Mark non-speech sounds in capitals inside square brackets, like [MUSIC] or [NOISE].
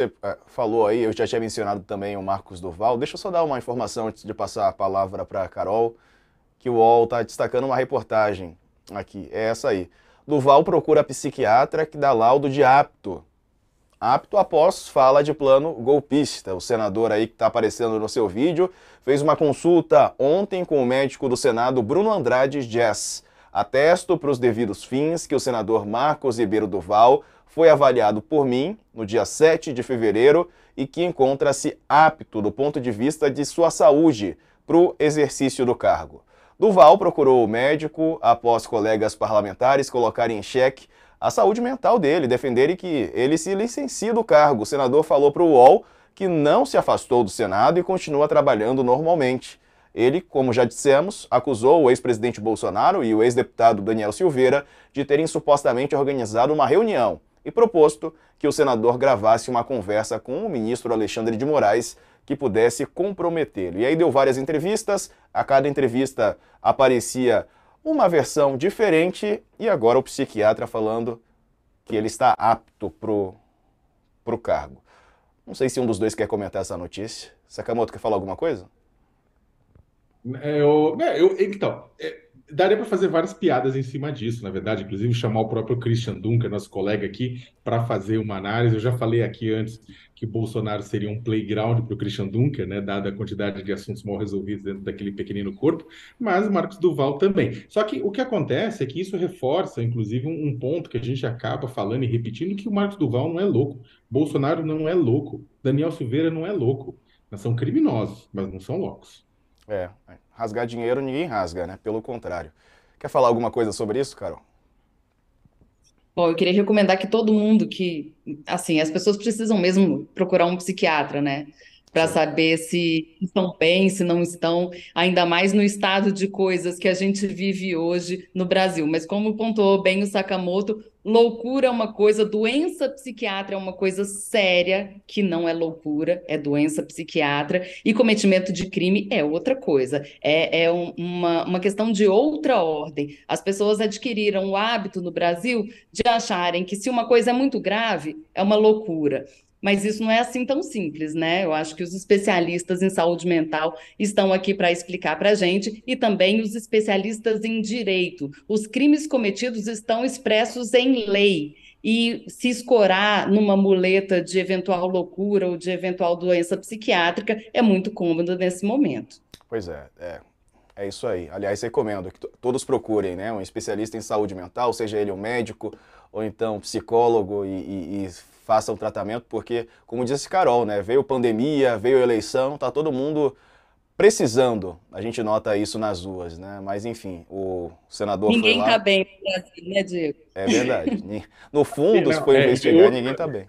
você é, falou aí, eu já tinha mencionado também o Marcos Duval Deixa eu só dar uma informação antes de passar a palavra para a Carol, que o UOL está destacando uma reportagem aqui. É essa aí. Duval procura psiquiatra que dá laudo de apto. Apto após fala de plano golpista. O senador aí que está aparecendo no seu vídeo fez uma consulta ontem com o médico do Senado, Bruno Andrade Jess. Atesto para os devidos fins que o senador Marcos Ribeiro Duval foi avaliado por mim no dia 7 de fevereiro e que encontra-se apto do ponto de vista de sua saúde para o exercício do cargo. Duval procurou o médico após colegas parlamentares colocarem em xeque a saúde mental dele, defenderem que ele se licencie do cargo. O senador falou para o UOL que não se afastou do Senado e continua trabalhando normalmente ele, como já dissemos, acusou o ex-presidente Bolsonaro e o ex-deputado Daniel Silveira de terem supostamente organizado uma reunião e proposto que o senador gravasse uma conversa com o ministro Alexandre de Moraes que pudesse comprometê-lo. E aí deu várias entrevistas, a cada entrevista aparecia uma versão diferente e agora o psiquiatra falando que ele está apto pro pro cargo. Não sei se um dos dois quer comentar essa notícia. Sakamoto quer falar alguma coisa? É, eu, né, eu, então, é, daria para fazer várias piadas em cima disso, na verdade, inclusive chamar o próprio Christian Dunker, nosso colega aqui, para fazer uma análise. Eu já falei aqui antes que Bolsonaro seria um playground para o Christian Dunker, né, dada a quantidade de assuntos mal resolvidos dentro daquele pequenino corpo, mas Marcos Duval também. Só que o que acontece é que isso reforça, inclusive, um, um ponto que a gente acaba falando e repetindo, que o Marcos Duval não é louco, Bolsonaro não é louco, Daniel Silveira não é louco, mas são criminosos, mas não são loucos. É, é, rasgar dinheiro ninguém rasga, né? Pelo contrário. Quer falar alguma coisa sobre isso, Carol? Bom, eu queria recomendar que todo mundo que, assim, as pessoas precisam mesmo procurar um psiquiatra, né? para saber se estão bem, se não estão, ainda mais no estado de coisas que a gente vive hoje no Brasil. Mas como pontuou bem o Sakamoto, loucura é uma coisa, doença psiquiatra é uma coisa séria, que não é loucura, é doença psiquiatra, e cometimento de crime é outra coisa, é, é um, uma, uma questão de outra ordem. As pessoas adquiriram o hábito no Brasil de acharem que se uma coisa é muito grave, é uma loucura. Mas isso não é assim tão simples, né? Eu acho que os especialistas em saúde mental estão aqui para explicar para a gente e também os especialistas em direito. Os crimes cometidos estão expressos em lei e se escorar numa muleta de eventual loucura ou de eventual doença psiquiátrica é muito cômodo nesse momento. Pois é, é é isso aí. Aliás, recomendo que todos procurem né, um especialista em saúde mental, seja ele um médico ou então psicólogo, e, e, e façam um tratamento, porque, como disse Carol, né, veio pandemia, veio eleição, tá todo mundo precisando. A gente nota isso nas ruas, né? Mas enfim, o senador ninguém foi lá. Ninguém tá bem no Brasil, né, Diego? É verdade. [LAUGHS] No fundo, se for é, investigar, ninguém tá bem.